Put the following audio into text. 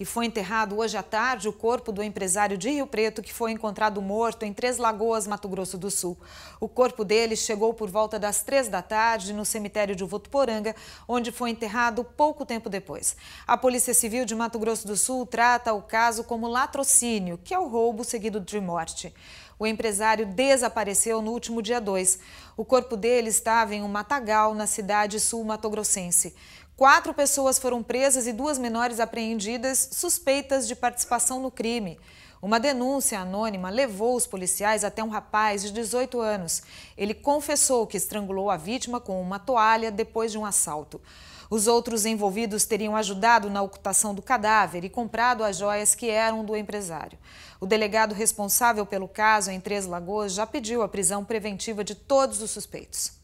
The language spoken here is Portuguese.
E foi enterrado hoje à tarde o corpo do empresário de Rio Preto que foi encontrado morto em Três Lagoas, Mato Grosso do Sul. O corpo dele chegou por volta das três da tarde no cemitério de Votuporanga, onde foi enterrado pouco tempo depois. A Polícia Civil de Mato Grosso do Sul trata o caso como latrocínio, que é o roubo seguido de morte. O empresário desapareceu no último dia 2. O corpo dele estava em um matagal na cidade sul-matogrossense. Quatro pessoas foram presas e duas menores apreendidas suspeitas de participação no crime. Uma denúncia anônima levou os policiais até um rapaz de 18 anos. Ele confessou que estrangulou a vítima com uma toalha depois de um assalto. Os outros envolvidos teriam ajudado na ocultação do cadáver e comprado as joias que eram do empresário. O delegado responsável pelo caso em Três Lagoas já pediu a prisão preventiva de todos os suspeitos.